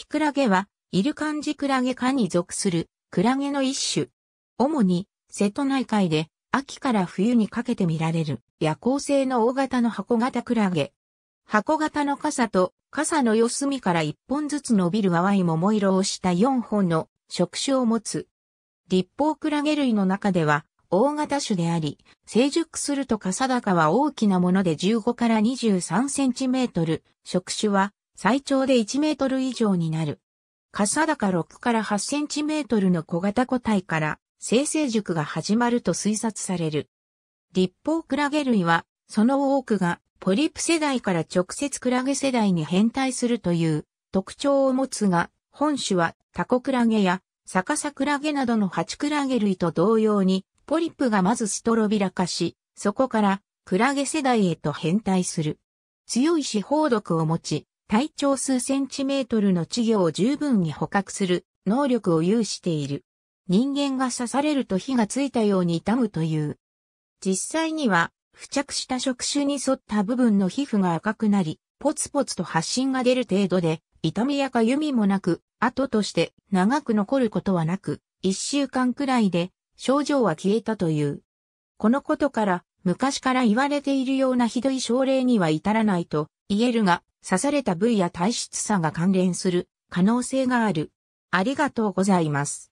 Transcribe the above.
キクラゲは、イルカンジクラゲ科に属するクラゲの一種。主に瀬戸内海で秋から冬にかけて見られる夜行性の大型の箱型クラゲ。箱型の傘と傘の四隅から一本ずつ伸びる淡い桃色をした4本の触手を持つ。立方クラゲ類の中では大型種であり、成熟すると傘高は大きなもので15から23センチメートル、触手は最長で1メートル以上になる。笠高6から8センチメートルの小型個体から生成塾が始まると推察される。立方クラゲ類は、その多くがポリプ世代から直接クラゲ世代に変態するという特徴を持つが、本種はタコクラゲや逆さクラゲなどのハチクラゲ類と同様に、ポリプがまずストロビラ化し、そこからクラゲ世代へと変態する。強い四方毒を持ち、体長数センチメートルの稚魚を十分に捕獲する能力を有している。人間が刺されると火がついたように痛むという。実際には、付着した触手に沿った部分の皮膚が赤くなり、ポツポツと発疹が出る程度で、痛みやかゆみもなく、後として長く残ることはなく、一週間くらいで症状は消えたという。このことから、昔から言われているようなひどい症例には至らないと言えるが、刺された部位や体質差が関連する可能性がある。ありがとうございます。